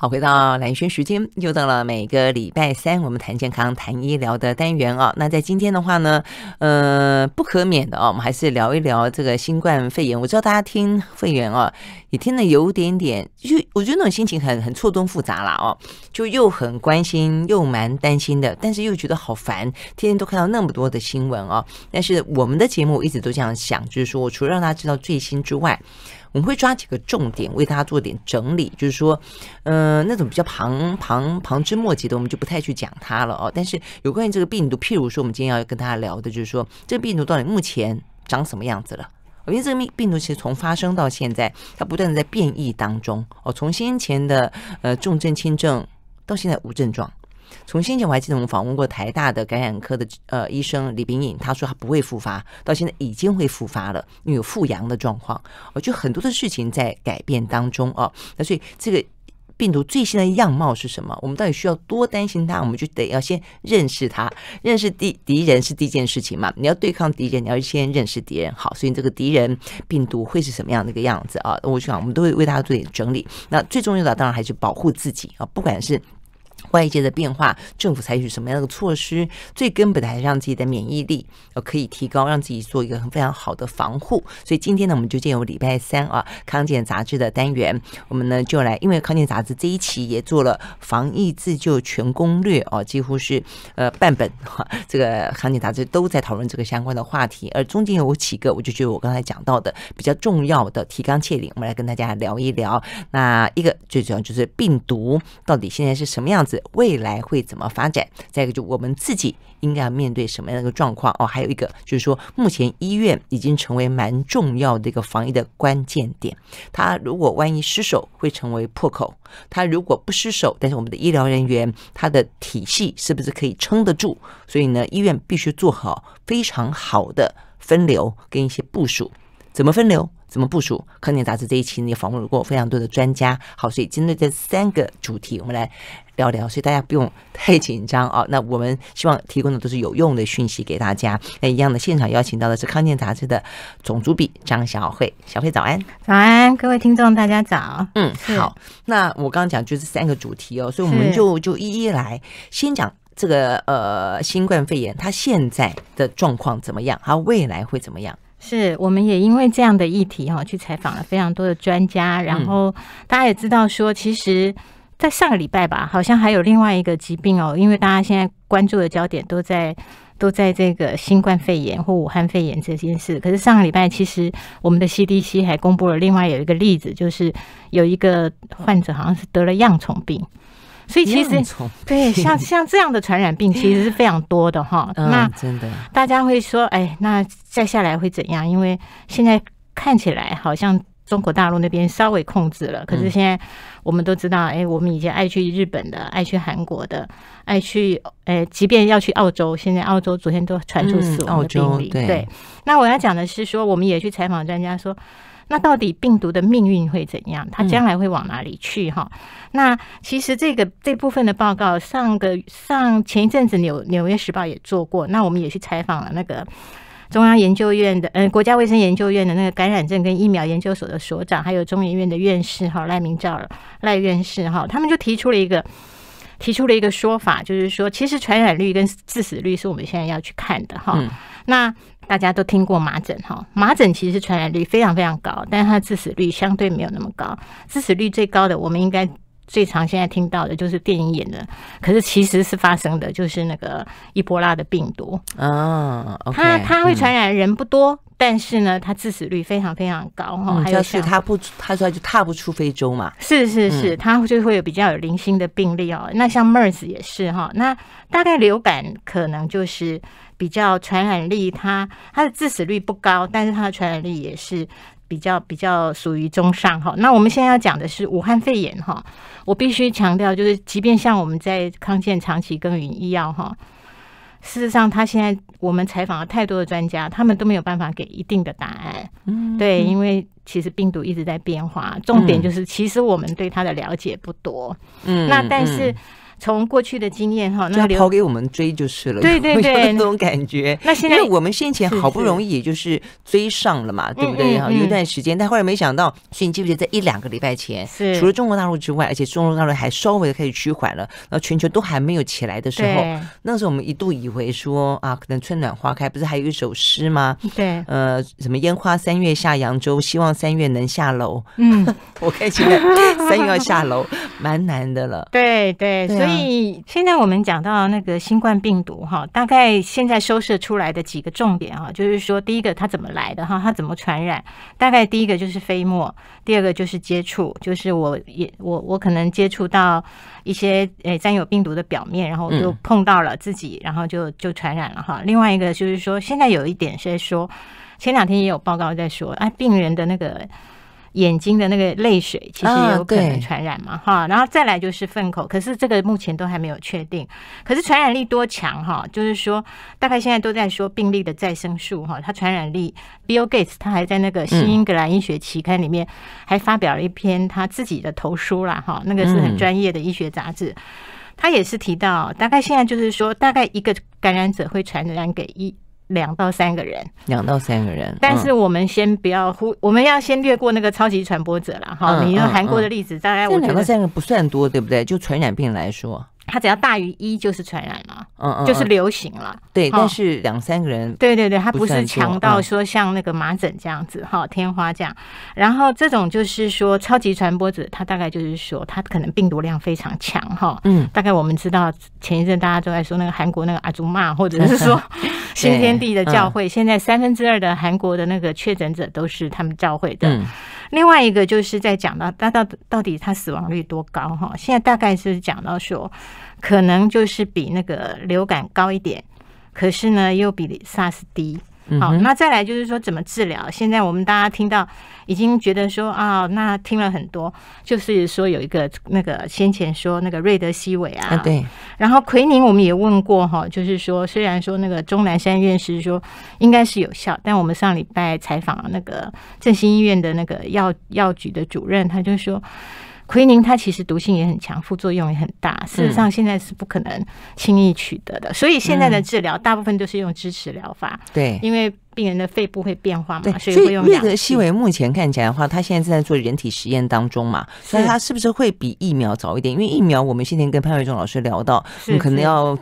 好，回到蓝轩时间，又到了每个礼拜三，我们谈健康、谈医疗的单元啊。那在今天的话呢，呃，不可免的哦，我们还是聊一聊这个新冠肺炎。我知道大家听肺炎哦，也听得有点点，就我觉得那种心情很很错综复杂啦。哦，就又很关心，又蛮担心的，但是又觉得好烦，天天都看到那么多的新闻哦。但是我们的节目一直都这样想，就是说，除了让大家知道最新之外。我们会抓几个重点，为大家做点整理。就是说，嗯，那种比较旁旁旁枝末节的，我们就不太去讲它了哦。但是有关于这个病毒，譬如说，我们今天要跟大家聊的，就是说，这个病毒到底目前长什么样子了？因为这个病病毒其实从发生到现在，它不断的在变异当中哦。从先前的呃重症轻症，到现在无症状。从先前我还记得我们访问过台大的感染科的呃医生李炳颖，他说他不会复发，到现在已经会复发了，因为有复阳的状况。我就很多的事情在改变当中哦，那所以这个病毒最新的样貌是什么？我们到底需要多担心它？我们就得要先认识它，认识敌敌人是第一件事情嘛。你要对抗敌人，你要先认识敌人。好，所以这个敌人病毒会是什么样的一个样子啊？我想我们都会为大家做点整理。那最重要的当然还是保护自己啊，不管是。外界的变化，政府采取什么样的措施？最根本的还是让自己的免疫力呃可以提高，让自己做一个非常好的防护。所以今天呢，我们就借由礼拜三啊，《康健杂志》的单元，我们呢就来，因为《康健杂志》这一期也做了防疫自救全攻略哦，几乎是呃半本。这个《康健杂志》都在讨论这个相关的话题，而中间有几个，我就觉得我刚才讲到的比较重要的提纲挈领，我们来跟大家聊一聊。那一个最主要就是病毒到底现在是什么样子？未来会怎么发展？再一个，就我们自己应该要面对什么样的一个状况哦？还有一个就是说，目前医院已经成为蛮重要的一个防疫的关键点。它如果万一失守，会成为破口；它如果不失守，但是我们的医疗人员，它的体系是不是可以撑得住？所以呢，医院必须做好非常好的分流跟一些部署。怎么分流？怎么部署？《康宁杂志》这一期也访问过非常多的专家。好，所以针对这三个主题，我们来。要聊，所以大家不用太紧张啊。那我们希望提供的都是有用的讯息给大家。那一样的，现场邀请到的是《康健杂志》的总主笔张小慧。小慧，早安！早安，各位听众，大家早。嗯，好。那我刚刚讲就是三个主题哦，所以我们就就一一来先讲这个呃新冠肺炎，它现在的状况怎么样？它未来会怎么样？是我们也因为这样的议题哈，去采访了非常多的专家。然后大家也知道说，其实。在上个礼拜吧，好像还有另外一个疾病哦，因为大家现在关注的焦点都在都在这个新冠肺炎或武汉肺炎这件事。可是上个礼拜，其实我们的 CDC 还公布了另外有一个例子，就是有一个患者好像是得了恙虫病，所以其实对像像这样的传染病 其实是非常多的哈。嗯，真的，大家会说，哎，那再下来会怎样？因为现在看起来好像。中国大陆那边稍微控制了，可是现在我们都知道，哎，我们以前爱去日本的，爱去韩国的，爱去，哎，即便要去澳洲，现在澳洲昨天都传出死亡病例。对，那我要讲的是说，我们也去采访专家，说那到底病毒的命运会怎样？它将来会往哪里去？哈，那其实这个这部分的报告，上个上前一阵子纽纽约时报也做过，那我们也去采访了那个。中央研究院的，嗯，国家卫生研究院的那个感染症跟疫苗研究所的所长，还有中研院的院士哈赖明照赖院士哈，他们就提出了一个提出了一个说法，就是说其实传染率跟致死率是我们现在要去看的哈。那大家都听过麻疹哈，麻疹其实传染率非常非常高，但是它致死率相对没有那么高，致死率最高的我们应该。最常现在听到的就是电影演的，可是其实是发生的就是那个伊波拉的病毒啊，它它会传染人不多，但是呢，它致死率非常非常高哈。要是它不它出就踏不出非洲嘛，是是是，它就会有比较有零星的病例哦。那像 MERS 也是哈，那大概流感可能就是比较传染力，它它的致死率不高，但是它的传染力也是。比较比较属于中上哈，那我们现在要讲的是武汉肺炎哈，我必须强调就是，即便像我们在康健长期耕耘医药哈，事实上他现在我们采访了太多的专家，他们都没有办法给一定的答案，嗯，对，因为。其实病毒一直在变化，重点就是其实我们对它的了解不多。嗯，那但是从过去的经验哈，那抛给我们追就是了，对对对，那种感觉。那现在我们先前好不容易就是追上了嘛，对不对？哈，有一段时间，但后来没想到，所以你记不记得在一两个礼拜前，是除了中国大陆之外，而且中国大陆还稍微的开始趋缓了，然后全球都还没有起来的时候，那时候我们一度以为说啊，可能春暖花开，不是还有一首诗吗？对，呃，什么烟花三月下扬州，希望。三月能下楼，嗯，我开心。三月要下楼，蛮难的了。对对，所以现在我们讲到那个新冠病毒哈，大概现在收拾出来的几个重点哈，就是说第一个它怎么来的哈，它怎么传染？大概第一个就是飞沫，第二个就是接触，就是我也我我可能接触到一些诶沾有病毒的表面，然后就碰到了自己，然后就就传染了哈。另外一个就是说，现在有一点是说。前两天也有报告在说，哎，病人的那个眼睛的那个泪水其实有可能传染嘛，哈，然后再来就是粪口，可是这个目前都还没有确定。可是传染力多强哈？就是说，大概现在都在说病例的再生数哈，它传染力。Bill Gates 他还在那个《新英格兰医学期刊》里面还发表了一篇他自己的投书啦，哈，那个是很专业的医学杂志，他也是提到，大概现在就是说，大概一个感染者会传染给一。两到三个人，两到三个人。但是我们先不要忽，我们要先略过那个超级传播者了哈。你用韩国的例子，大概我觉得三个不算多，对不对？就传染病来说。它只要大于一就是传染了，嗯嗯，就是流行了。对，但是两三个人，对对对，它不是强到说像那个麻疹这样子哈，天花这样。然后这种就是说超级传播者，它大概就是说它可能病毒量非常强哈。嗯，大概我们知道前一阵大家都在说那个韩国那个阿祖骂，或者是说 新天地的教会，现在三分之二的韩国的那个确诊者都是他们教会的。另外一个就是在讲到，到到到底它死亡率多高？哈，现在大概是讲到说，可能就是比那个流感高一点，可是呢，又比 SARS 低。好，那再来就是说怎么治疗？现在我们大家听到已经觉得说啊，那听了很多，就是说有一个那个先前说那个瑞德西韦啊，对，然后奎宁我们也问过哈，就是说虽然说那个钟南山院士说应该是有效，但我们上礼拜采访那个振兴医院的那个药药局的主任，他就说。奎宁它其实毒性也很强，副作用也很大，事实上现在是不可能轻易取得的，所以现在的治疗大部分都是用支持疗法。对，因为病人的肺部会变化嘛，所以会用。瑞德西韦目前看起来的话，它现在正在做人体实验当中嘛，所以它是不是会比疫苗早一点？因为疫苗我们先前跟潘伟忠老师聊到，你可能要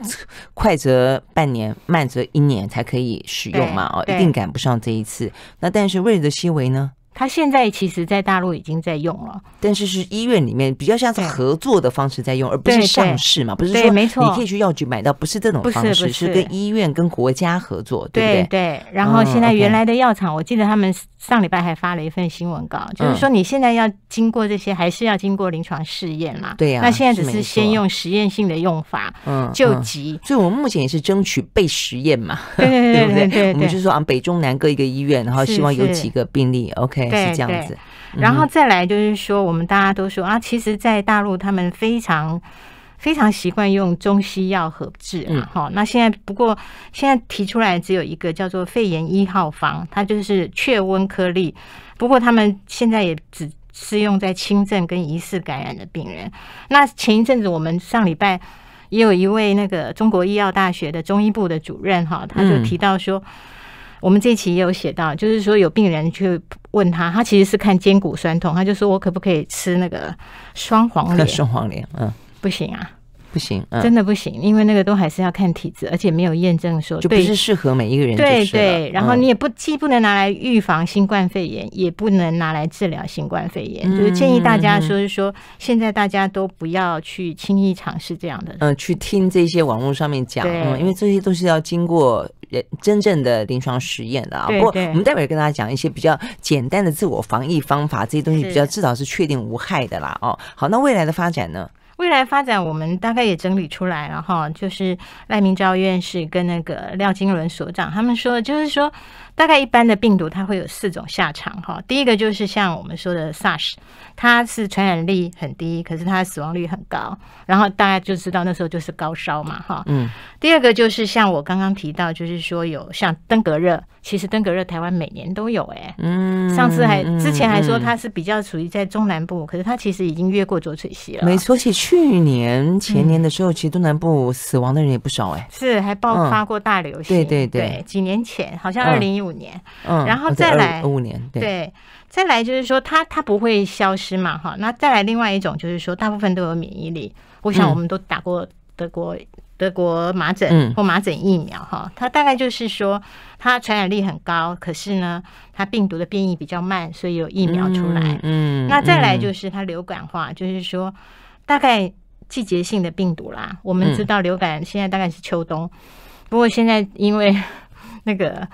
快则半年，慢则一年才可以使用嘛，哦，一定赶不上这一次。那但是瑞德西韦呢？它现在其实，在大陆已经在用了，但是是医院里面比较像是合作的方式在用，而不是上市嘛，不是说没错，你可以去药局买到，不是这种方式，是跟医院跟国家合作，对不对？对。然后现在原来的药厂，我记得他们上礼拜还发了一份新闻稿，就是说你现在要经过这些，还是要经过临床试验嘛？对呀。那现在只是先用实验性的用法，嗯，救急。所以我们目前也是争取被实验嘛，对对 对？我们就说啊，北中南各一个医院，然后希望有几个病例，OK。对，这样子，然后再来就是说，我们大家都说啊，其实，在大陆他们非常非常习惯用中西药合治嘛。好，那现在不过现在提出来只有一个叫做肺炎一号房，它就是雀温颗粒。不过他们现在也只适用在轻症跟疑似感染的病人。那前一阵子我们上礼拜也有一位那个中国医药大学的中医部的主任哈，他就提到说。我们这期也有写到，就是说有病人去问他，他其实是看肩骨酸痛，他就说：“我可不可以吃那个双黄连？” 双黄连，嗯，不行啊，不行，真的不行，因为那个都还是要看体质，而且没有验证说，就不是适合每一个人。对对，然后你也不既不能拿来预防新冠肺炎，也不能拿来治疗新冠肺炎，就是建议大家说是说，现在大家都不要去轻易尝试这样的，嗯，去听这些网络上面讲，嗯，因为这些都是要经过。人真正的临床实验的啊，不过我们待会儿跟大家讲一些比较简单的自我防疫方法，这些东西比较至少是确定无害的啦。哦，好，那未来的发展呢？未来发展我们大概也整理出来了哈，就是赖明昭院士跟那个廖金伦所长他们说，就是说。大概一般的病毒，它会有四种下场哈。第一个就是像我们说的 SARS，它是传染力很低，可是它的死亡率很高。然后大家就知道那时候就是高烧嘛哈。嗯。第二个就是像我刚刚提到，就是说有像登革热，其实登革热台湾每年都有哎。嗯。上次还之前还说它是比较属于在中南部，可是它其实已经越过浊水溪了。没错，起去年前年的时候，其实东南部死亡的人也不少哎。是，还爆发过大流行。对对对。几年前好像二零一五。五年，嗯，然后再来五年，对，再来就是说它它不会消失嘛，哈，那再来另外一种就是说大部分都有免疫力，我想我们都打过德国德国麻疹或麻疹疫苗，哈，它大概就是说它传染力很高，可是呢它病毒的变异比较慢，所以有疫苗出来，嗯，那再来就是它流感化，就是说大概季节性的病毒啦，我们知道流感现在大概是秋冬，不过现在因为 那个。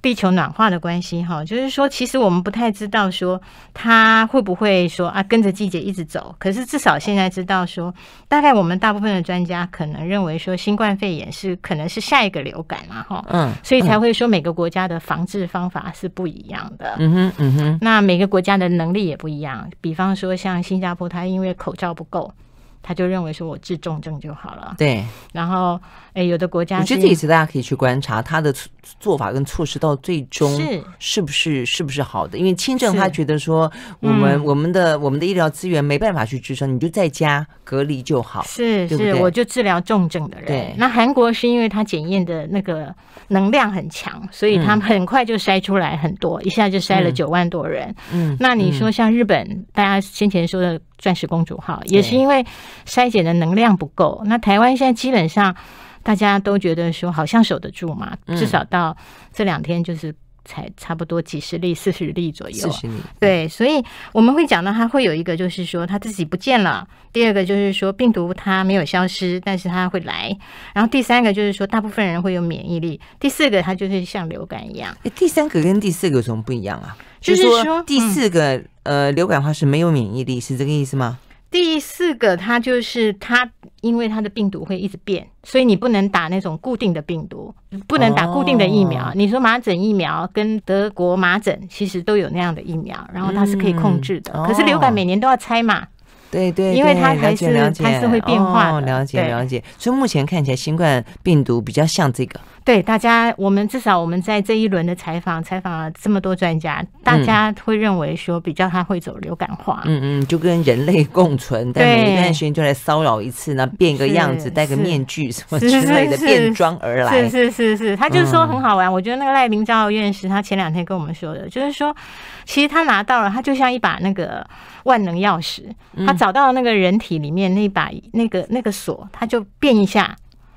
地球暖化的关系，哈，就是说，其实我们不太知道说它会不会说啊，跟着季节一直走。可是至少现在知道说，大概我们大部分的专家可能认为说，新冠肺炎是可能是下一个流感嘛，哈。嗯，所以才会说每个国家的防治方法是不一样的。嗯哼，嗯哼。那每个国家的能力也不一样，比方说像新加坡，它因为口罩不够。他就认为说，我治重症就好了。对，然后哎，有的国家，我觉得这次大家可以去观察他的做法跟措施，到最终是是不是是不是好的？因为轻症，他觉得说，我们我们的我们的医疗资源没办法去支撑，你就在家隔离就好。是是，我就治疗重症的人。对，那韩国是因为他检验的那个能量很强，所以他很快就筛出来很多，一下就筛了九万多人。嗯，那你说像日本，大家先前说的。钻石公主号也是因为筛检的能量不够。那台湾现在基本上大家都觉得说好像守得住嘛，至少到这两天就是才差不多几十例、四十例左右。四十例。对，所以我们会讲到它会有一个就是说它自己不见了，第二个就是说病毒它没有消失，但是它会来，然后第三个就是说大部分人会有免疫力，第四个它就是像流感一样。哎，第三个跟第四个有什么不一样啊？就是说第四个。呃，流感化是没有免疫力，是这个意思吗？第四个，它就是它，因为它的病毒会一直变，所以你不能打那种固定的病毒，不能打固定的疫苗。你说麻疹疫苗跟德国麻疹其实都有那样的疫苗，然后它是可以控制的。可是流感每年都要拆嘛？对对，因为它还是它是会变化。哦。了解了解，所以目前看起来新冠病毒比较像这个。对大家，我们至少我们在这一轮的采访，采访了这么多专家，大家会认为说比较他会走流感化，嗯嗯，就跟人类共存，但每一段时间就来骚扰一次，呢变个样子，戴个面具什么之类的变装而来，是是是是，他就说很好玩。我觉得那个赖明照院士他前两天跟我们说的，就是说其实他拿到了，他就像一把那个万能钥匙，他找到那个人体里面那把那个那个锁，他就变一下，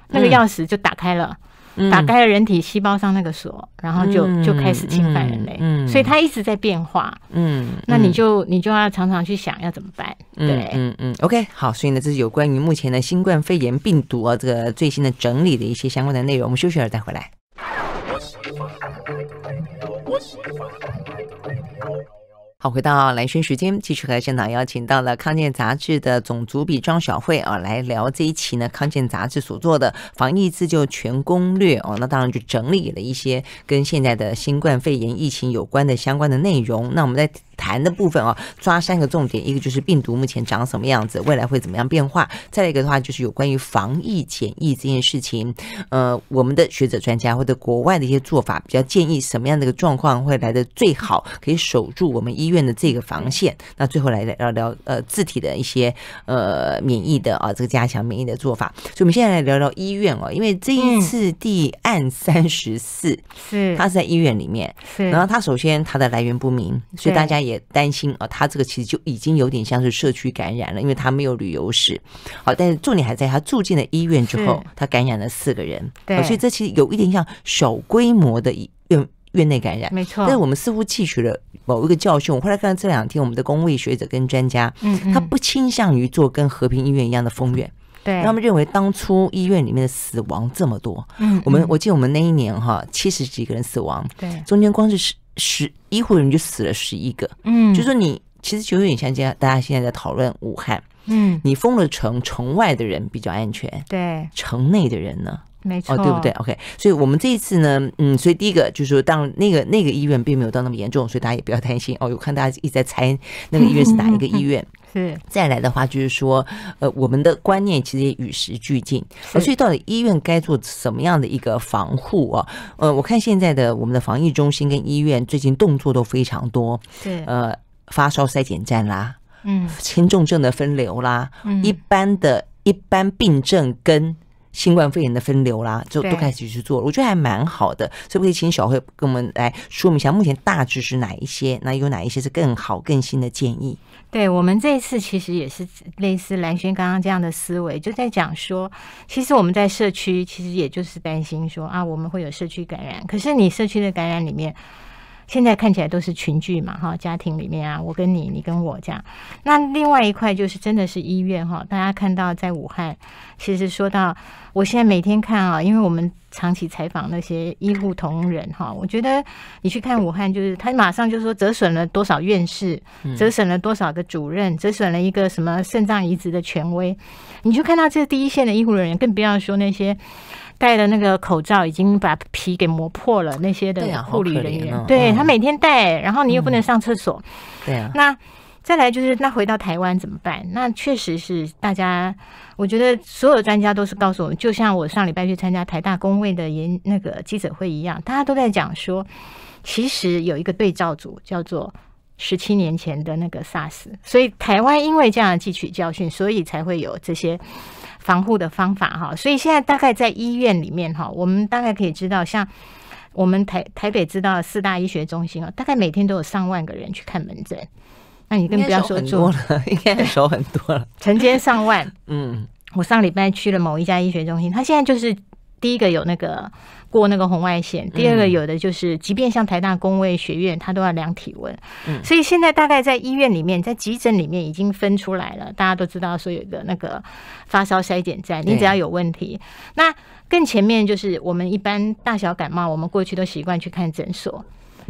那个钥匙就打开了。打开了人体细胞上那个锁，然后就就开始侵犯人类，嗯，所以它一直在变化。嗯，那你就你就要常常去想要怎么办？对，嗯嗯，OK，好。所以呢，这是有关于目前的新冠肺炎病毒啊这个最新的整理的一些相关的内容。我们休息了再回来。好，回到蓝轩时间，继续和现场邀请到了康健杂志的总主笔庄小慧啊，来聊这一期呢康健杂志所做的防疫自救全攻略哦。那当然就整理了一些跟现在的新冠肺炎疫情有关的相关的内容。那我们在。谈的部分啊，抓三个重点，一个就是病毒目前长什么样子，未来会怎么样变化；再一个的话，就是有关于防疫检疫这件事情，呃，我们的学者专家或者国外的一些做法，比较建议什么样的一个状况会来的最好，可以守住我们医院的这个防线。那最后来聊聊呃自体的一些呃免疫的啊这个加强免疫的做法。所以，我们现在来聊聊医院哦，因为这一次第案三十四是它是在医院里面，是然后它首先它的来源不明，所以大家也。也担心啊，他这个其实就已经有点像是社区感染了，因为他没有旅游史。好，但是重点还在他住进了医院之后，他感染了四个人，对，所以这其实有一点像小规模的院院内感染，没错。但是我们似乎汲取了某一个教训。我后来看这两天，我们的工位学者跟专家，嗯嗯，他不倾向于做跟和平医院一样的封院，对他们认为当初医院里面的死亡这么多，嗯，我们我记得我们那一年哈，七十几个人死亡，对，中间光是。十医护人员就死了十一个，嗯，就说你其实就有点像这样，大家现在在讨论武汉，嗯，你封了城，城外的人比较安全，对，城内的人呢，没错，对不对？OK，所以我们这一次呢，嗯，所以第一个就是说，当那个那个医院并没有到那么严重，所以大家也不要担心。哦，我看大家一直在猜那个医院是哪一个 医院。是，再来的话就是说，呃，我们的观念其实也与时俱进，所以到底医院该做什么样的一个防护啊？呃，我看现在的我们的防疫中心跟医院最近动作都非常多，对，呃，发烧筛检站啦，嗯，轻重症的分流啦，嗯，一般的一般病症跟新冠肺炎的分流啦，就都开始去做，我觉得还蛮好的。所以可以请小慧跟我们来说明一下，目前大致是哪一些？那有哪一些是更好更新的建议？对我们这一次其实也是类似蓝轩刚刚这样的思维，就在讲说，其实我们在社区，其实也就是担心说啊，我们会有社区感染。可是你社区的感染里面。现在看起来都是群聚嘛，哈，家庭里面啊，我跟你，你跟我这样。那另外一块就是真的是医院哈，大家看到在武汉，其实说到我现在每天看啊，因为我们长期采访那些医护同仁哈，我觉得你去看武汉，就是他马上就说折损了多少院士，折损了多少个主任，折损了一个什么肾脏移植的权威。你去看到这第一线的医护人员，更不要说那些。戴的那个口罩已经把皮给磨破了，那些的护理人员，对他每天戴，然后你又不能上厕所，对啊。那再来就是那回到台湾怎么办？那确实是大家，我觉得所有专家都是告诉我们，就像我上礼拜去参加台大公位的研那个记者会一样，大家都在讲说，其实有一个对照组叫做十七年前的那个 SARS，所以台湾因为这样汲取教训，所以才会有这些。防护的方法，哈，所以现在大概在医院里面，哈，我们大概可以知道，像我们台台北知道四大医学中心啊，大概每天都有上万个人去看门诊。那你更不要说多了，应该少很多了，成 千上万。嗯，我上礼拜去了某一家医学中心，他现在就是。第一个有那个过那个红外线，第二个有的就是，即便像台大工位学院，他都要量体温。嗯，所以现在大概在医院里面，在急诊里面已经分出来了。大家都知道，说有个那个发烧筛检站，你只要有问题，那更前面就是我们一般大小感冒，我们过去都习惯去看诊所，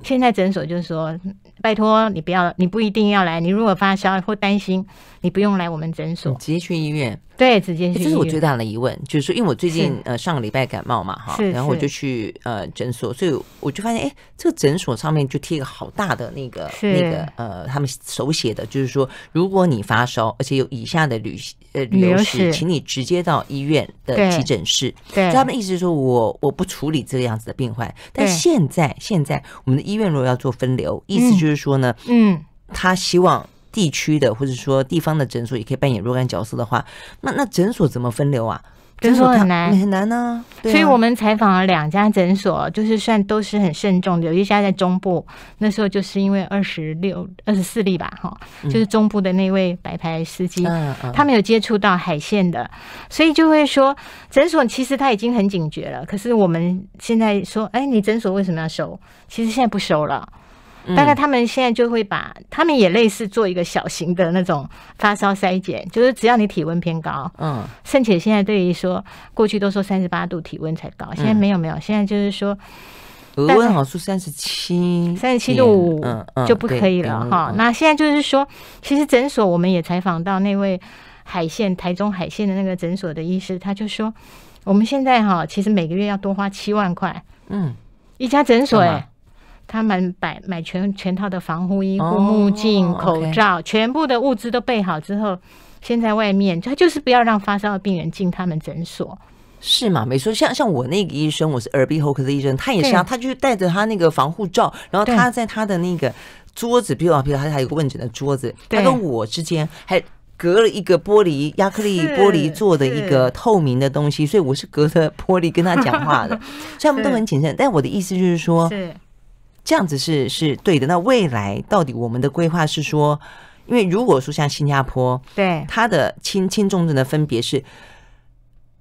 现在诊所就是说。拜托你不要，你不一定要来。你如果发烧或担心，你不用来我们诊所，直接去医院。对，直接去。这是我最大的疑问，就是说，因为我最近呃上个礼拜感冒嘛哈，然后我就去呃诊所，所以我就发现，哎，这个诊所上面就贴一个好大的那个那个呃，他们手写的就是说，如果你发烧而且有以下的旅呃旅游史，请你直接到医院的急诊室。对，他们意思是说我我不处理这个样子的病患，但现在现在我们的医院如果要做分流，意思就是。就是说呢，嗯，他希望地区的或者说地方的诊所也可以扮演若干角色的话，那那诊所怎么分流啊？诊所难，很难呢。所以我们采访了两家诊所，就是算都是很慎重的。有一家在中部，那时候就是因为二十六、二十四例吧，哈，就是中部的那位白牌司机，他没有接触到海线的，所以就会说诊所其实他已经很警觉了。可是我们现在说，哎，你诊所为什么要收？其实现在不收了。大概他们现在就会把他们也类似做一个小型的那种发烧筛检，就是只要你体温偏高，嗯，甚且现在对于说过去都说三十八度体温才高，现在没有没有，现在就是说额温好出三十七、三十七度五就不可以了哈。那现在就是说，其实诊所我们也采访到那位海线台中海线的那个诊所的医师，他就说，我们现在哈其实每个月要多花七万块，嗯，一家诊所。他们买买全全套的防护衣、护目镜、口罩，全部的物资都备好之后，先在外面。他就是不要让发烧的病人进他们诊所。是吗？没错，像像我那个医生，我是耳鼻喉科的医生，他也是啊。他就带着他那个防护罩，然后他在他的那个桌子，比如啊，比如他还有个问诊的桌子，他跟我之间还隔了一个玻璃、亚克力玻璃做的一个透明的东西，所以我是隔着玻璃跟他讲话的。所以他们都很谨慎。但我的意思就是说，是这样子是是对的。那未来到底我们的规划是说，因为如果说像新加坡，对它的轻轻重症的分别是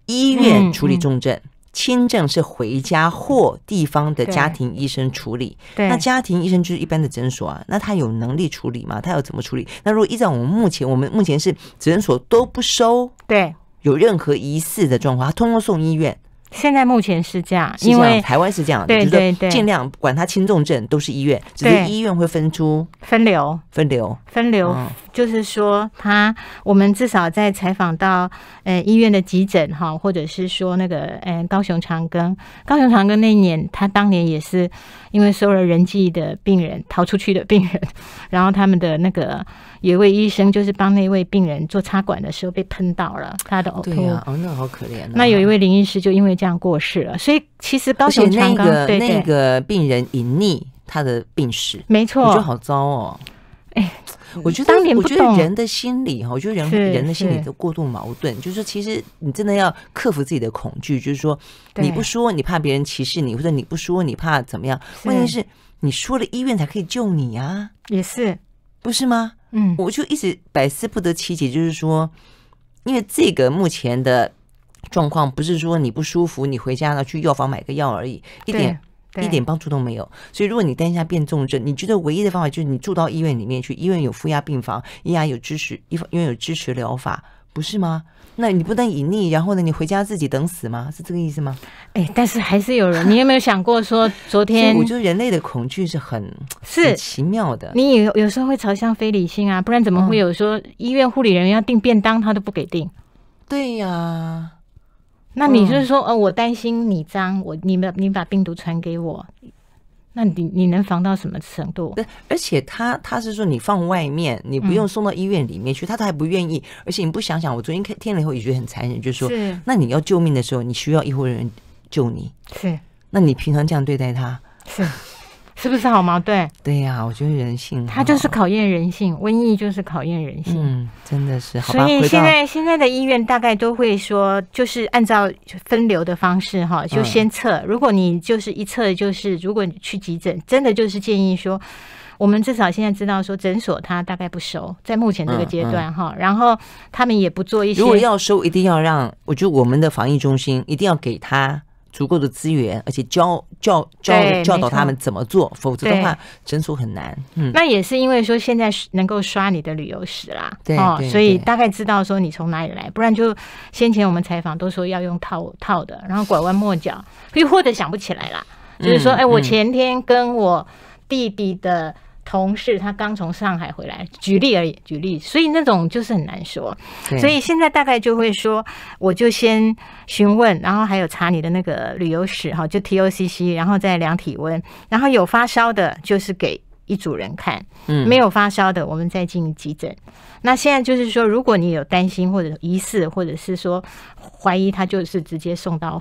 医院处理重症，轻症是回家或地方的家庭医生处理。对，那家庭医生就是一般的诊所啊，那他有能力处理吗？他要怎么处理？那如果依照我们目前，我们目前是诊所都不收，对，有任何疑似的状况，通通送医院。现在目前是这样，因为台湾是这样，对对对，尽量管他轻重症都是医院，只是医院会分出分流、分流、分流，就是说他，我们至少在采访到，呃，医院的急诊哈，或者是说那个，呃，高雄长庚，高雄长庚那一年，他当年也是因为收了人际的病人逃出去的病人，然后他们的那个。有位医生就是帮那位病人做插管的时候被喷到了，他的呕吐。对哦，那好可怜。那有一位林医师就因为这样过世了。所以其实高雄那个那个病人隐匿他的病史，没错。我觉得好糟哦。哎，我觉得当年我觉得人的心理哈，我觉得人人的心理都过度矛盾。就是其实你真的要克服自己的恐惧，就是说你不说你怕别人歧视你，或者你不说你怕怎么样？问题是你说了医院才可以救你啊，也是不是吗？嗯，我就一直百思不得其解，就是说，因为这个目前的状况不是说你不舒服，你回家了去药房买个药而已，一点一点帮助都没有。所以，如果你担心它变重症，你觉得唯一的方法就是你住到医院里面去，医院有负压病房，医院有支持，医院有支持疗法。不是吗？那你不能隐匿，然后呢？你回家自己等死吗？是这个意思吗？哎，但是还是有人。你有没有想过说，昨天我觉得人类的恐惧是很是奇妙的。你有有时候会朝向非理性啊，不然怎么会有说医院护理人员要订便当，他都不给订？对呀。那你就是说，哦，我担心你脏，我你们你把病毒传给我。那你你能防到什么程度？对，而且他他是说你放外面，你不用送到医院里面去，他都还不愿意。而且你不想想，我昨天看听了以后也觉得很残忍，就是说，那你要救命的时候，你需要医护人员救你。是，那你平常这样对待他？是。是不是好矛盾？对呀，我觉得人性，它就是考验人性。瘟疫就是考验人性。嗯，真的是。好所以现在现在的医院大概都会说，就是按照分流的方式哈，就先测。如果你就是一测，就是如果你去急诊，真的就是建议说，我们至少现在知道说，诊所它大概不收，在目前这个阶段哈，然后他们也不做一些。如果要收，一定要让，我觉得我们的防疫中心一定要给他。足够的资源，而且教教教教导他们怎么做，否则的话，诊所很难。嗯，那也是因为说现在能够刷你的旅游史啦，哦，所以大概知道说你从哪里来，不然就先前我们采访都说要用套套的，然后拐弯抹角，又或者想不起来啦。就是说，哎，我前天跟我弟弟的。同事他刚从上海回来，举例而已，举例，所以那种就是很难说。所以现在大概就会说，我就先询问，然后还有查你的那个旅游史哈，就 T O C C，然后再量体温，然后有发烧的，就是给一组人看，嗯，没有发烧的，我们再进行急诊。那现在就是说，如果你有担心或者疑似，或者是说怀疑，他就是直接送到。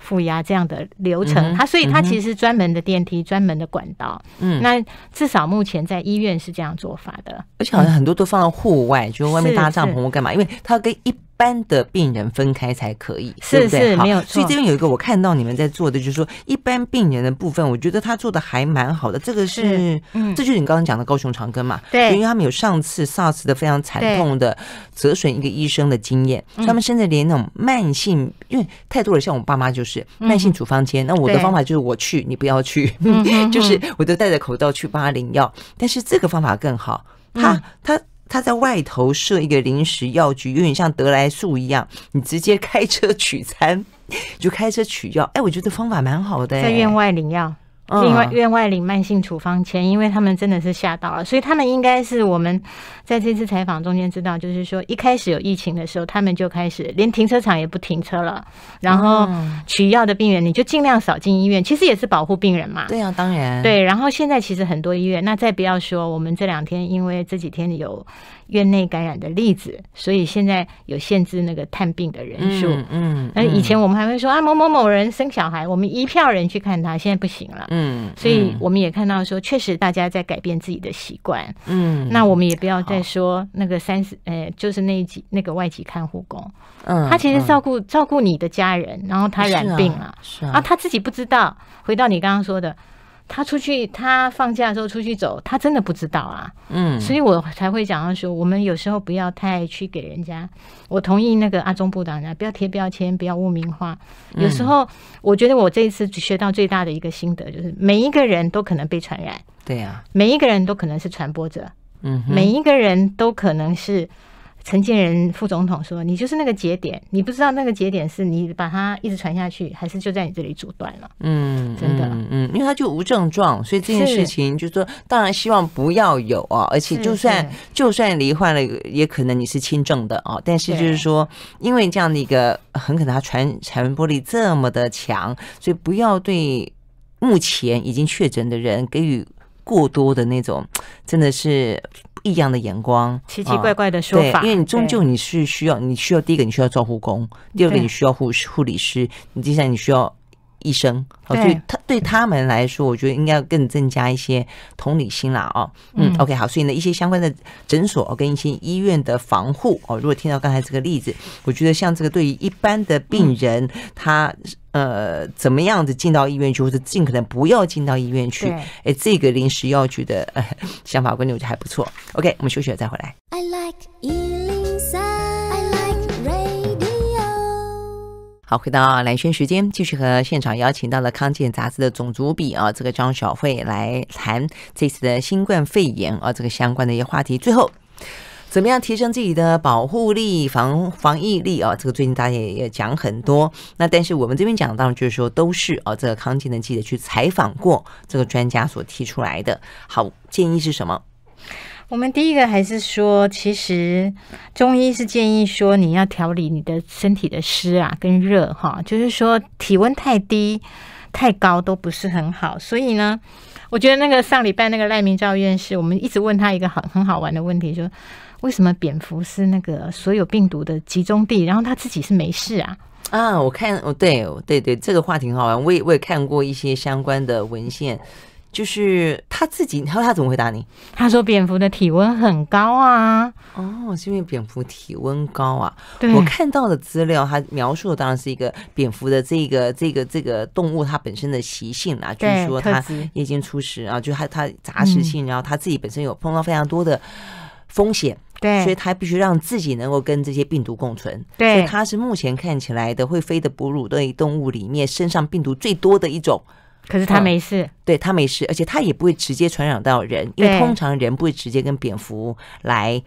负压这样的流程，它所以它其实是专门的电梯、专门的管道。嗯，那至少目前在医院是这样做法的，而且好像很多都放到户外，就外面搭帐篷或干嘛，因为它跟一。般的病人分开才可以，是是，没有错。所以这边有一个我看到你们在做的，就是说一般病人的部分，我觉得他做的还蛮好的。这个是，嗯，这就是你刚刚讲的高雄长庚嘛？对，因为他们有上次 SARS 的非常惨痛的折损一个医生的经验，他们甚至连那种慢性，因为太多了，像我爸妈就是慢性处方间。那我的方法就是，我去，你不要去，就是我都戴着口罩去八零幺。但是这个方法更好，他他。他在外头设一个临时药局，有点像得来速一样，你直接开车取餐，就开车取药。哎，我觉得方法蛮好的，在院外领药。另外，院外领慢性处方签，因为他们真的是吓到了，所以他们应该是我们在这次采访中间知道，就是说一开始有疫情的时候，他们就开始连停车场也不停车了，然后取药的病人你就尽量少进医院，其实也是保护病人嘛。对啊，当然对。然后现在其实很多医院，那再不要说，我们这两天因为这几天有。院内感染的例子，所以现在有限制那个探病的人数。嗯，那以前我们还会说啊，某某某人生小孩，我们一票人去看他，现在不行了。嗯，所以我们也看到说，确实大家在改变自己的习惯。嗯，那我们也不要再说那个三十，呃，就是那几那个外籍看护工，嗯，他其实照顾照顾你的家人，然后他染病了，是啊，啊他自己不知道。回到你刚刚说的。他出去，他放假的时候出去走，他真的不知道啊。嗯，所以我才会讲到说，我们有时候不要太去给人家。我同意那个阿中部长讲，不要贴标签，不要污名化。有时候，我觉得我这一次学到最大的一个心得，就是每一个人都可能被传染。对呀，每一个人都可能是传播者。嗯，每一个人都可能是。承建人副总统说：“你就是那个节点，你不知道那个节点是你把它一直传下去，还是就在你这里阻断了。”嗯，真的，嗯，因为他就无症状，所以这件事情就是说，当然希望不要有啊。而且就算就算罹患了，也可能你是轻症的啊。但是就是说，因为这样的一个很可能，他传传播力这么的强，所以不要对目前已经确诊的人给予过多的那种，真的是。异样的眼光，奇奇怪怪的说法。因为你终究你是需要，你需要第一个你需要招护工，第二个你需要护护理师，你接下来你需要。医生，所以他对他们来说，我觉得应该要更增加一些同理心啦，哦，嗯，OK，好，所以呢，一些相关的诊所跟一些医院的防护，哦，如果听到刚才这个例子，我觉得像这个对于一般的病人，他呃怎么样子进到医院，去，或者尽可能不要进到医院去，哎，这个临时药局的想法观念，我觉得还不错。OK，我们休息了再回来。I like 好，回到蓝轩时间，继续和现场邀请到了《康健》杂志的总主笔啊，这个张晓慧来谈这次的新冠肺炎啊，这个相关的一些话题。最后，怎么样提升自己的保护力、防防疫力啊？这个最近大家也讲很多。那但是我们这边讲到，就是说都是啊，这个康健的记者去采访过这个专家所提出来的好建议是什么？我们第一个还是说，其实中医是建议说你要调理你的身体的湿啊跟热哈，就是说体温太低太高都不是很好。所以呢，我觉得那个上礼拜那个赖明照院士，我们一直问他一个很很好玩的问题，说为什么蝙蝠是那个所有病毒的集中地，然后他自己是没事啊？啊，我看哦，对对对，这个话挺好玩，我也我也看过一些相关的文献。就是他自己，他他怎么回答你？他说：“蝙蝠的体温很高啊。”哦，是因为蝙蝠体温高啊？我看到的资料，它描述的当然是一个蝙蝠的这个这个这个动物它本身的习性啊。据说它夜间出食啊，就它它杂食性，然后它自己本身有碰到非常多的风险，对，所以它必须让自己能够跟这些病毒共存。对，它是目前看起来的会飞的哺乳类动物里面身上病毒最多的一种。可是他没事，对他没事，而且他也不会直接传染到人，因为通常人不会直接跟蝙蝠来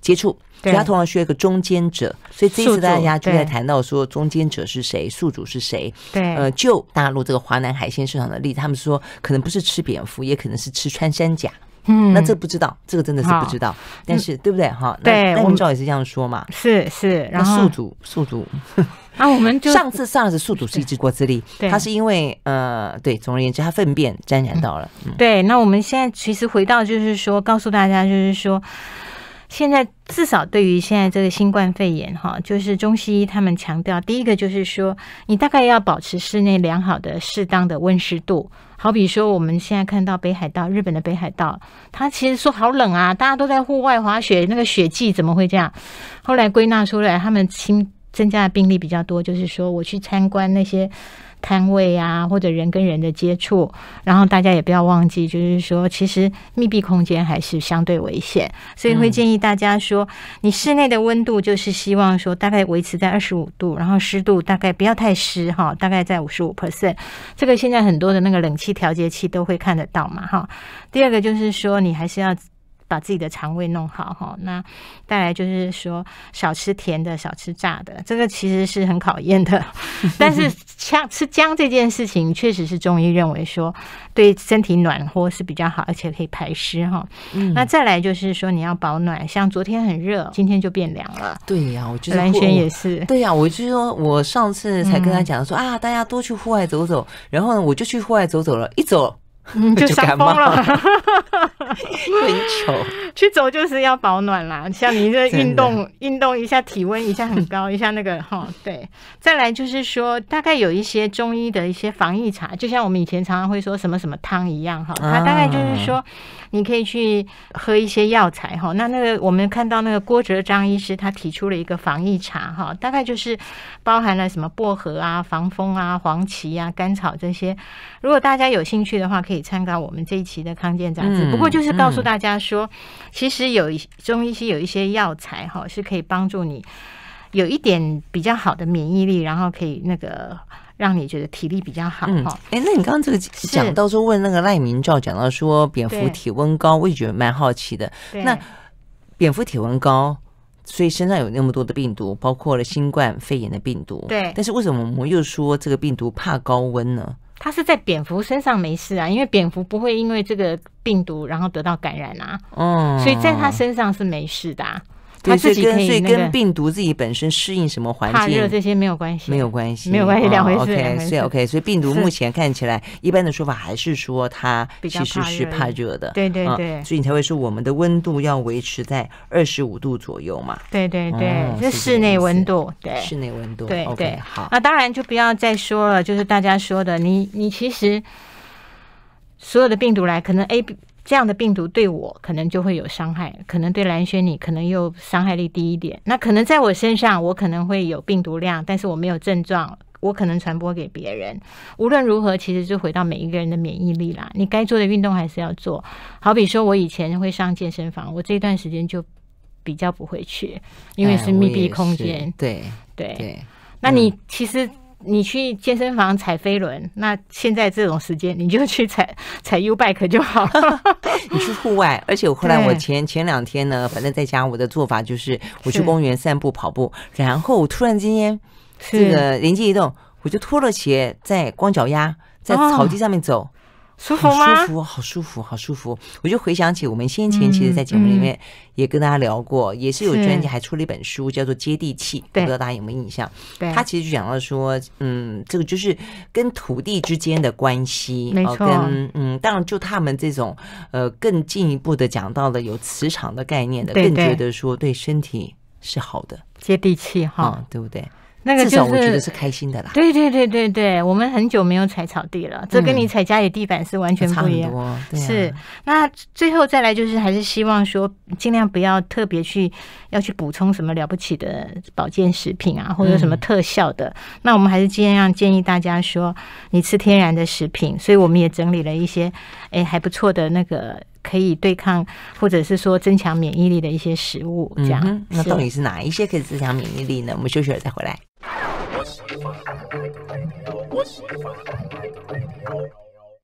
接触，所以通常需要一个中间者。所以这一次大家就在谈到说中间者是谁，宿主是谁。对，呃，就大陆这个华南海鲜市场的例子，他们说可能不是吃蝙蝠，也可能是吃穿山甲。嗯，那这不知道，这个真的是不知道。但是，对不对？哈，对，我们照也是这样说嘛。是是，然后宿主，宿主。那 我们就 上次上次宿主是一只国字立，它是因为呃，对，总而言之，它粪便沾染到了。对，那我们现在其实回到就是说，告诉大家就是说，现在至少对于现在这个新冠肺炎哈，就是中西医他们强调，第一个就是说，你大概要保持室内良好的、适当的温湿度。好比说，我们现在看到北海道，日本的北海道，他其实说好冷啊，大家都在户外滑雪，那个雪季怎么会这样？后来归纳出来，他们新增加的病例比较多，就是说我去参观那些。摊位啊，或者人跟人的接触，然后大家也不要忘记，就是说，其实密闭空间还是相对危险，所以会建议大家说，你室内的温度就是希望说大概维持在二十五度，然后湿度大概不要太湿哈，大概在五十五 percent，这个现在很多的那个冷气调节器都会看得到嘛哈。第二个就是说，你还是要。把自己的肠胃弄好哈，那再来就是说少吃甜的，少吃炸的，这个其实是很考验的。但是像吃姜这件事情，确实是中医认为说对身体暖和是比较好，而且可以排湿哈。嗯，那再来就是说你要保暖，像昨天很热，今天就变凉了。对呀，我觉得完全也是。对呀，我就说我上次才跟他讲说啊，大家多去户外走走，然后呢，我就去户外走走了，一走。就伤风了，去 走去走就是要保暖啦。像你这运动运动一下，体温一下很高，一下那个哈对。再来就是说，大概有一些中医的一些防疫茶，就像我们以前常常会说什么什么汤一样哈。它大概就是说。你可以去喝一些药材哈，那那个我们看到那个郭哲张医师他提出了一个防疫茶哈，大概就是包含了什么薄荷啊、防风啊、黄芪啊、甘草这些。如果大家有兴趣的话，可以参考我们这一期的康健杂志。不过就是告诉大家说，其实有中医西有一些药材哈，是可以帮助你有一点比较好的免疫力，然后可以那个。让你觉得体力比较好哈。哎，那你刚刚这个讲到说问那个赖明照，讲到说蝙蝠体温高，我也觉得蛮好奇的。那蝙蝠体温高，所以身上有那么多的病毒，包括了新冠肺炎的病毒。对，但是为什么我们又说这个病毒怕高温呢？它是在蝙蝠身上没事啊，因为蝙蝠不会因为这个病毒然后得到感染啊。哦，所以在它身上是没事的。啊。它自己所以跟病毒自己本身适应什么环境？怕热这些没有关系，没有关系，没有关系两回事。所以 OK，所以病毒目前看起来，一般的说法还是说它其实是怕热的。对对对，所以你才会说我们的温度要维持在二十五度左右嘛。对对对，这室内温度。对室内温度。对对。好，那当然就不要再说了。就是大家说的，你你其实所有的病毒来，可能 A B。这样的病毒对我可能就会有伤害，可能对蓝轩你可能又伤害力低一点。那可能在我身上，我可能会有病毒量，但是我没有症状，我可能传播给别人。无论如何，其实就回到每一个人的免疫力啦。你该做的运动还是要做，好比说我以前会上健身房，我这段时间就比较不会去，因为是密闭空间。对对，那你其实。你去健身房踩飞轮，那现在这种时间你就去踩 踩 U bike 就好了。你去户外，而且我后来我前前两天呢，反正在家我的做法就是我去公园散步跑步，然后我突然之间这个灵机一动，我就脱了鞋在光脚丫在草地上面走。很舒服，好舒服，好舒服。我就回想起我们先前其实，在节目里面也跟大家聊过，也是有专家还出了一本书，叫做《接地气》，不知道大家有没有印象？对，他其实就讲到说，嗯，这个就是跟土地之间的关系，没错。跟嗯，当然就他们这种呃，更进一步的讲到了有磁场的概念的，更觉得说对身体是好的，接地气哈，对不对？那个就是我觉得是开心的啦。对对对对对，我们很久没有踩草地了，这跟你踩家里地板是完全不一样。是，那最后再来就是还是希望说尽量不要特别去要去补充什么了不起的保健食品啊，或者什么特效的。那我们还是尽量建议大家说你吃天然的食品，所以我们也整理了一些哎还不错的那个。可以对抗或者是说增强免疫力的一些食物，这样。那到底是哪一些可以增强免疫力呢？我们休息了再回来。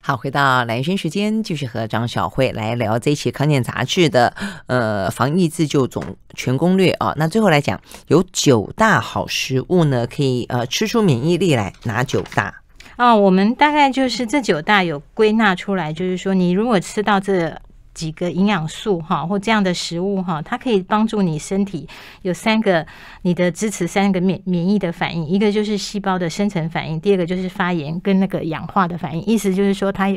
好，回到蓝心时间，继续和张小慧来聊这期《康健杂志》的呃防疫自救总全攻略啊。那最后来讲，有九大好食物呢，可以呃吃出免疫力来，哪九大？哦，我们大概就是这九大有归纳出来，就是说你如果吃到这。几个营养素哈，或这样的食物哈，它可以帮助你身体有三个你的支持，三个免免疫的反应，一个就是细胞的生成反应，第二个就是发炎跟那个氧化的反应。意思就是说，它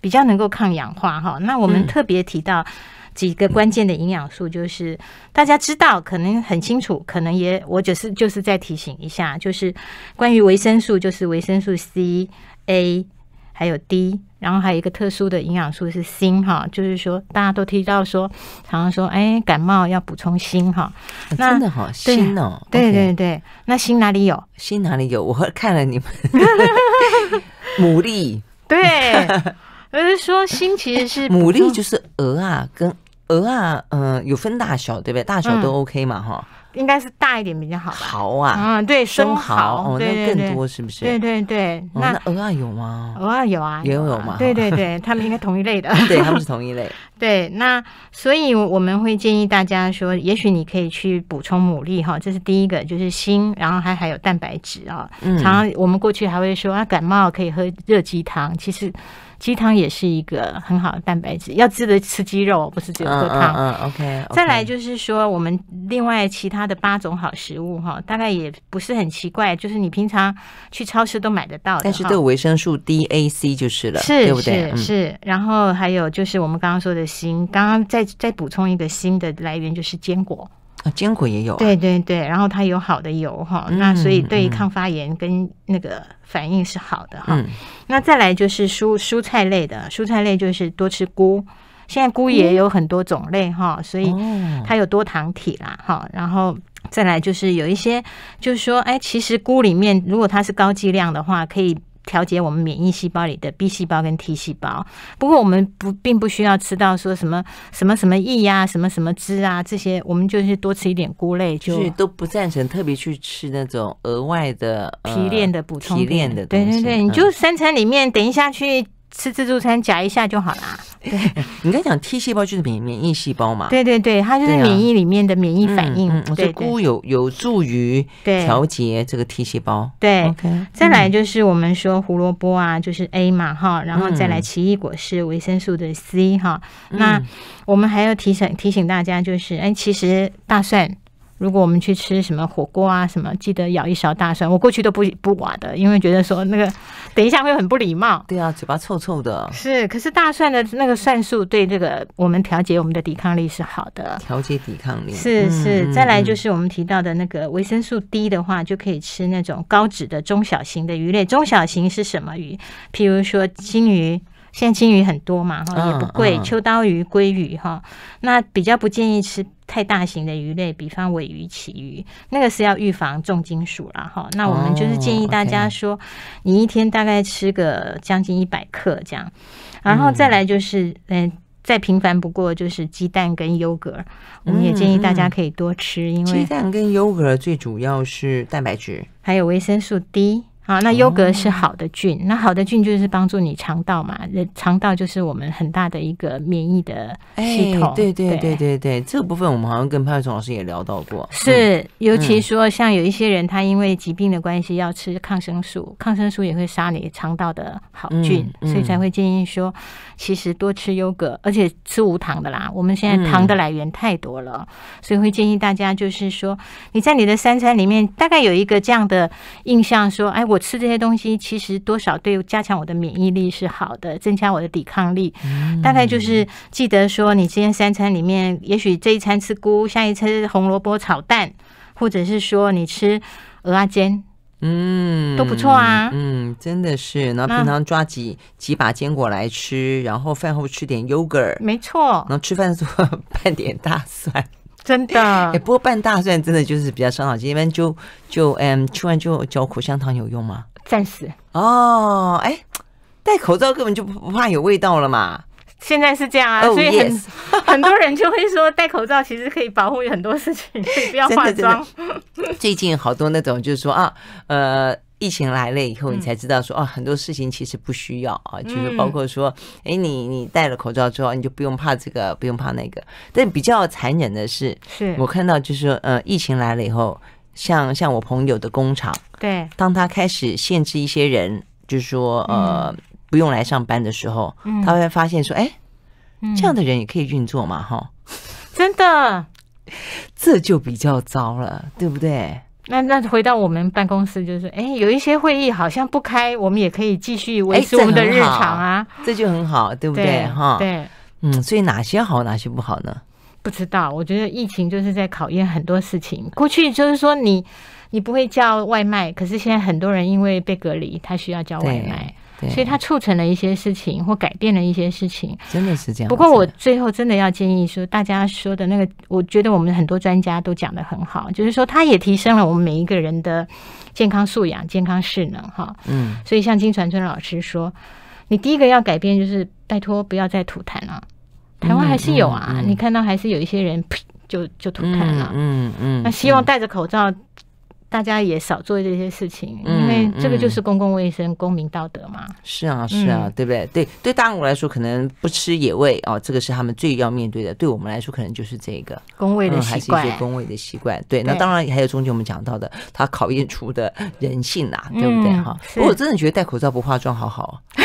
比较能够抗氧化哈。那我们特别提到几个关键的营养素，就是大家知道可能很清楚，可能也我只是就是再提醒一下，就是关于维生素，就是维生素 C、A。还有 D，然后还有一个特殊的营养素是锌哈，就是说大家都提到说，常常说哎感冒要补充锌哈。真的哈，锌哦，对对对，那锌哪里有？锌哪里有？我看了你们，牡蛎。对，我是说锌其实是 牡蛎，就是鹅啊跟鹅啊，嗯，有分大小对不对？大小都 OK 嘛哈。应该是大一点比较好。蚝啊，嗯，对，生蚝，哦，那更多是不是？对对对，那鹅啊有吗？鹅啊有啊，也有吗？对对对，他们应该同一类的，对他们是同一类。对，那所以我们会建议大家说，也许你可以去补充牡蛎哈，这是第一个，就是锌，然后还还有蛋白质啊。嗯，常常我们过去还会说啊，感冒可以喝热鸡汤，其实。鸡汤也是一个很好的蛋白质，要记得吃鸡肉，不是只有喝汤。OK。再来就是说，我们另外其他的八种好食物哈，大概也不是很奇怪，就是你平常去超市都买得到的。但是这个维生素 D、A、C 就是了，是，对不对？是。然后还有就是我们刚刚说的锌，刚刚再再补充一个锌的来源就是坚果。啊，坚果也有啊，对对对，然后它有好的油哈，那所以对于抗发炎跟那个反应是好的哈。那再来就是蔬蔬菜类的，蔬菜类就是多吃菇，现在菇也有很多种类哈，所以它有多糖体啦哈。然后再来就是有一些，就是说，哎，其实菇里面如果它是高剂量的话，可以。调节我们免疫细胞里的 B 细胞跟 T 细胞，不过我们不并不需要吃到说什么什么什么 E 呀，什么什么汁啊这些，我们就是多吃一点菇类就是都不赞成特别去吃那种额外的提炼的补充提炼的东西。对对对，你就三餐里面等一下去。吃自助餐夹一下就好啦。对你刚讲 T 细胞就是免免疫细胞嘛？对对对，它就是免疫里面的免疫反应。对菇有有助于调节这个 T 细胞。对，再来就是我们说胡萝卜啊，就是 A 嘛哈，然后再来奇异果是维生素的 C 哈。那我们还要提醒提醒大家，就是哎，其实大蒜。如果我们去吃什么火锅啊什么，记得舀一勺大蒜。我过去都不不挖的，因为觉得说那个等一下会很不礼貌。对啊，嘴巴臭臭的。是，可是大蒜的那个蒜素对这个我们调节我们的抵抗力是好的。调节抵抗力。是是，再来就是我们提到的那个维生素 D 的话，就可以吃那种高脂的中小型的鱼类。中小型是什么鱼？譬如说金鱼，现在金鱼很多嘛哈，也不贵。秋刀鱼、鲑鱼哈，那比较不建议吃。太大型的鱼类，比方尾鱼、旗鱼，那个是要预防重金属了哈。那我们就是建议大家说，你一天大概吃个将近一百克这样，然后再来就是，嗯，再平凡不过就是鸡蛋跟优格，我们也建议大家可以多吃，因为鸡蛋跟优格最主要是蛋白质，还有维生素 D。啊，那优格是好的菌，那好的菌就是帮助你肠道嘛。那肠道就是我们很大的一个免疫的系统。对对对对对对，这个部分我们好像跟潘崇老师也聊到过。是，尤其说像有一些人，他因为疾病的关系要吃抗生素，抗生素也会杀你肠道的好菌，所以才会建议说，其实多吃优格，而且吃无糖的啦。我们现在糖的来源太多了，所以会建议大家就是说，你在你的三餐里面大概有一个这样的印象，说，哎，我。吃这些东西其实多少对加强我的免疫力是好的，增加我的抵抗力。大概就是记得说，你今天三餐里面，也许这一餐吃菇，下一餐红萝卜炒蛋，或者是说你吃鹅啊煎，嗯，都不错啊。嗯，真的是。然后平常抓几几把坚果来吃，然后饭后吃点 yogurt，没错。然后吃饭的时候 拌点大蒜。真的，不过拌大蒜真的就是比较伤脑筋。一般就就嗯，吃完就嚼口香糖有用吗？暂时哦，哎，戴口罩根本就不不怕有味道了嘛。现在是这样啊，所以很 很多人就会说戴口罩其实可以保护很多事情，不要化妆。最近好多那种就是说啊，呃。疫情来了以后，你才知道说哦，很多事情其实不需要啊，就是包括说，哎，你你戴了口罩之后，你就不用怕这个，不用怕那个。但比较残忍的是，是我看到就是说，呃，疫情来了以后，像像我朋友的工厂，对，当他开始限制一些人，就是说呃不用来上班的时候，他会发现说，哎，这样的人也可以运作嘛，哈，真的，这就比较糟了，对不对？那那回到我们办公室，就是哎，有一些会议好像不开，我们也可以继续维持我们的日常啊，这就很好，对不对？哈，对，嗯，所以哪些好，哪些不好呢？不知道，我觉得疫情就是在考验很多事情。过去就是说，你你不会叫外卖，可是现在很多人因为被隔离，他需要叫外卖。所以它促成了一些事情，或改变了一些事情，真的是这样。不过我最后真的要建议说，大家说的那个，我觉得我们很多专家都讲得很好，就是说它也提升了我们每一个人的健康素养、健康势能，哈。嗯。所以像金传春老师说，你第一个要改变就是拜托不要再吐痰了，台湾还是有啊，你看到还是有一些人就就吐痰了，嗯嗯。那希望戴着口罩。大家也少做这些事情，因为这个就是公共卫生、公民道德嘛。是啊，是啊，对不对？对对，大然我来说，可能不吃野味哦，这个是他们最要面对的。对我们来说，可能就是这个公卫的习惯，还是一些公卫的习惯。对，那当然还有中间我们讲到的，它考验出的人性呐，对不对哈？我真的觉得戴口罩不化妆好好，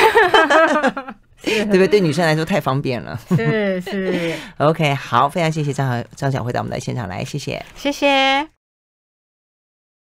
对不对？对女生来说太方便了。是是。OK，好，非常谢谢张小张小慧到我们的现场来，谢谢，谢谢。